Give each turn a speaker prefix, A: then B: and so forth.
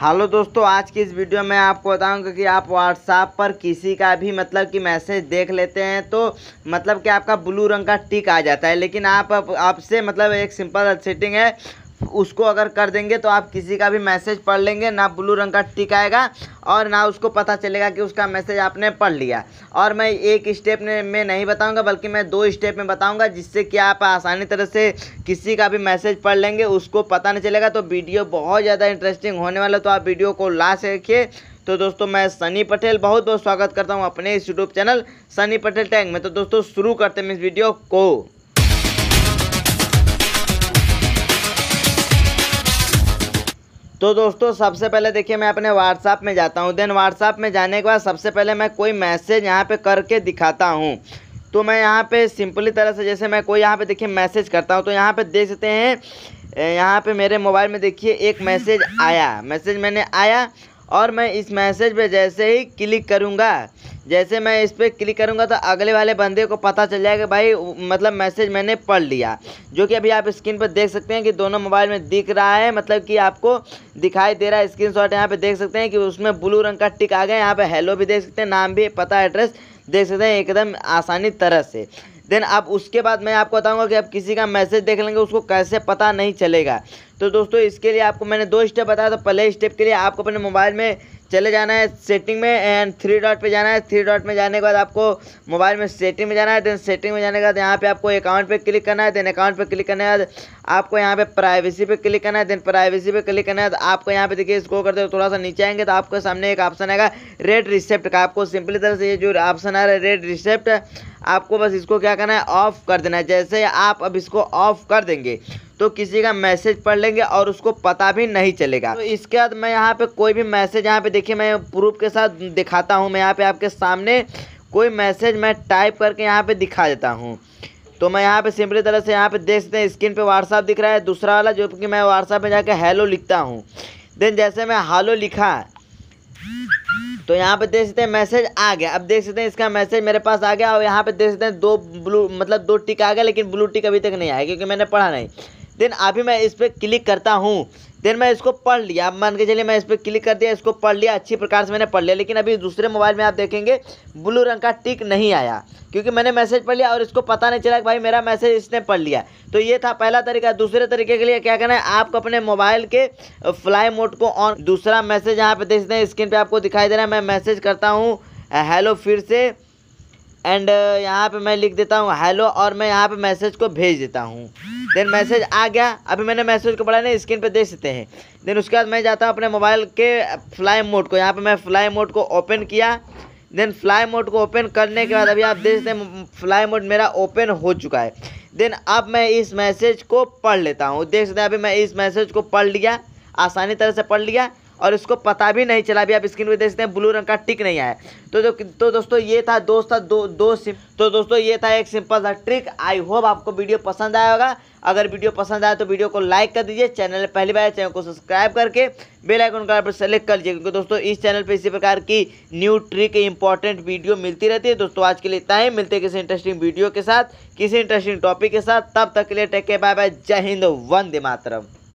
A: hello दोस्तों आज की इस वीडियो में आपको बताऊंगा कि आप व्हाट्सएप पर किसी का भी मतलब कि मैसेज देख लेते हैं तो मतलब कि आपका ब्लू रंग का टिक आ जाता है लेकिन आप आपसे मतलब एक सिंपल सेटिंग है उसको अगर कर देंगे तो आप किसी का भी मैसेज पढ़ लेंगे ना ब्लू रंग का टिक आएगा और ना उसको पता चलेगा कि उसका मैसेज आपने पढ़ लिया और मैं एक स्टेप में नहीं बताऊंगा बल्कि मैं दो स्टेप में बताऊंगा जिससे कि आप आसानी तरह से किसी का भी मैसेज पढ़ लेंगे उसको पता नहीं चलेगा तो वीडियो बहुत ज़्यादा इंटरेस्टिंग होने वाला तो आप वीडियो को लास्ट रखिए तो दोस्तों मैं सनी पटेल बहुत बहुत स्वागत करता हूँ अपने इस YouTube channel Sunny Patel tank में तो दोस्तों शुरू करते हैं इस वीडियो को तो दोस्तों सबसे पहले देखिए मैं अपने व्हाट्सएप में जाता हूँ देन व्हाट्सएप में जाने के बाद सबसे पहले मैं कोई मैसेज यहाँ पे करके दिखाता हूँ तो मैं यहाँ पे सिंपली तरह से जैसे मैं कोई यहाँ पे देखिए मैसेज करता हूँ तो यहाँ पे देख सकते हैं यहाँ पे मेरे मोबाइल में देखिए एक मैसेज आया मैसेज मैंने आया और मैं इस मैसेज पर जैसे ही क्लिक करूँगा जैसे मैं इस पर क्लिक करूँगा तो अगले वाले बंदे को पता चल जाएगा भाई मतलब मैसेज मैंने पढ़ लिया जो कि अभी आप स्क्रीन पर देख सकते हैं कि दोनों मोबाइल में दिख रहा है मतलब कि आपको दिखाई दे रहा है स्क्रीन शॉट यहाँ पर देख सकते हैं कि उसमें ब्लू रंग का टिक आ गया यहाँ पर हेलो भी देख सकते हैं नाम भी पता एड्रेस देख सकते हैं एकदम आसानी तरह से देन अब उसके बाद मैं आपको बताऊंगा कि आप किसी का मैसेज देख लेंगे उसको कैसे पता नहीं चलेगा तो दोस्तों इसके लिए आपको मैंने दो स्टेप बताया तो पहले स्टेप के लिए आपको अपने मोबाइल में चले जाना है सेटिंग में एंड थ्री डॉट पे जाना है थ्री डॉट में जाने के बाद आपको मोबाइल में सेटिंग में जाना है देन सेटिंग में जाने के बाद यहाँ पे आपको अकाउंट पे क्लिक करना है देन अकाउंट पे क्लिक करने के बाद आपको यहाँ पे प्राइवेसी पे क्लिक करना है देन प्राइवेसी पे क्लिक करने के बाद आपको यहाँ पे देखिए इसको करते हो थोड़ा सा नीचे आएंगे तो आपके सामने एक ऑप्शन आएगा रेड रिसेप्ट का आपको सिंपली तरह से ये जो ऑप्शन आ रहा है रेड रिसेप्ट आपको बस इसको क्या करना है ऑफ कर देना है जैसे आप अब इसको ऑफ कर देंगे तो किसी का मैसेज पढ़ लेंगे और उसको पता भी नहीं चलेगा तो इसके बाद मैं यहाँ पे कोई भी मैसेज यहाँ पे देखिए मैं प्रूफ के साथ दिखाता हूँ मैं यहाँ पे आपके सामने कोई मैसेज मैं टाइप करके यहाँ पे दिखा देता हूँ तो मैं यहाँ पे सिंपली तरह से यहाँ पे देख सकते हैं स्क्रीन पे व्हाट्सअप दिख रहा है दूसरा वाला जो कि मैं व्हाट्सअप में जाकर हेलो लिखता हूँ देन जैसे मैं हालो लिखा तो यहाँ पे देख सकते हैं मैसेज आ गया अब देख सकते हैं इसका मैसेज मेरे पास आ गया और यहाँ पे देख सकते हैं दो ब्लू मतलब दो टिक आ गया लेकिन ब्लू टिक अभी तक नहीं आया क्योंकि मैंने पढ़ा नहीं देन अभी मैं इस पर क्लिक करता हूँ देन मैं इसको पढ़ लिया मान के चलिए मैं इस पर क्लिक कर दिया इसको पढ़ लिया अच्छी प्रकार से मैंने पढ़ लिया लेकिन अभी दूसरे मोबाइल में आप देखेंगे ब्लू रंग का टिक नहीं आया क्योंकि मैंने मैसेज पढ़ लिया और इसको पता नहीं चला कि भाई मेरा मैसेज इसने पढ़ लिया तो ये था पहला तरीका दूसरे तरीके के लिए क्या करना है आपको अपने मोबाइल के फ्लाई मोड को ऑन दूसरा मैसेज यहाँ पर देखते हैं स्क्रीन पर आपको दिखाई दे रहा है मैं मैसेज करता हूँ हेलो फिर से एंड uh, यहाँ पे मैं लिख देता हूँ हेलो और मैं यहाँ पे मैसेज को भेज देता हूँ देन मैसेज आ गया अभी मैंने मैसेज को पढ़ा नहीं स्क्रीन पे देख सकते हैं देन उसके बाद मैं जाता हूँ अपने मोबाइल के फ्लाई मोड को यहाँ पे मैं फ्लाई मोड को ओपन किया देन फ्लाई मोड को ओपन करने के बाद अभी आप देख सकते हैं फ्लाई मोड मेरा ओपन हो चुका है देन अब मैं इस मैसेज को पढ़ लेता हूँ देख सकते हैं अभी मैं इस मैसेज को पढ़ लिया आसानी तरह से पढ़ लिया और इसको पता भी नहीं चला अभी आप स्क्रीन पर देख सकते हैं ब्लू रंग का टिक नहीं आया तो जो तो दोस्तों ये था दोस्त था दो दो सिम तो दोस्तों ये था एक सिंपल सा ट्रिक आई होप आपको वीडियो पसंद आया होगा अगर वीडियो पसंद आया तो वीडियो को लाइक कर दीजिए चैनल पहली बार चैनल को सब्सक्राइब करके बेल आइकन का सेलेक्ट कर लीजिए क्योंकि दोस्तों इस चैनल पर इसी प्रकार की न्यू ट्रिक इंपॉर्टेंट वीडियो मिलती रहती है दोस्तों आज के लिए इतना ही मिलते किसी इंटरेस्टिंग वीडियो के साथ किसी इंटरेस्टिंग टॉपिक के साथ तब तक के लिए टेक के बाय बाय जय हिंद वंदे मातरम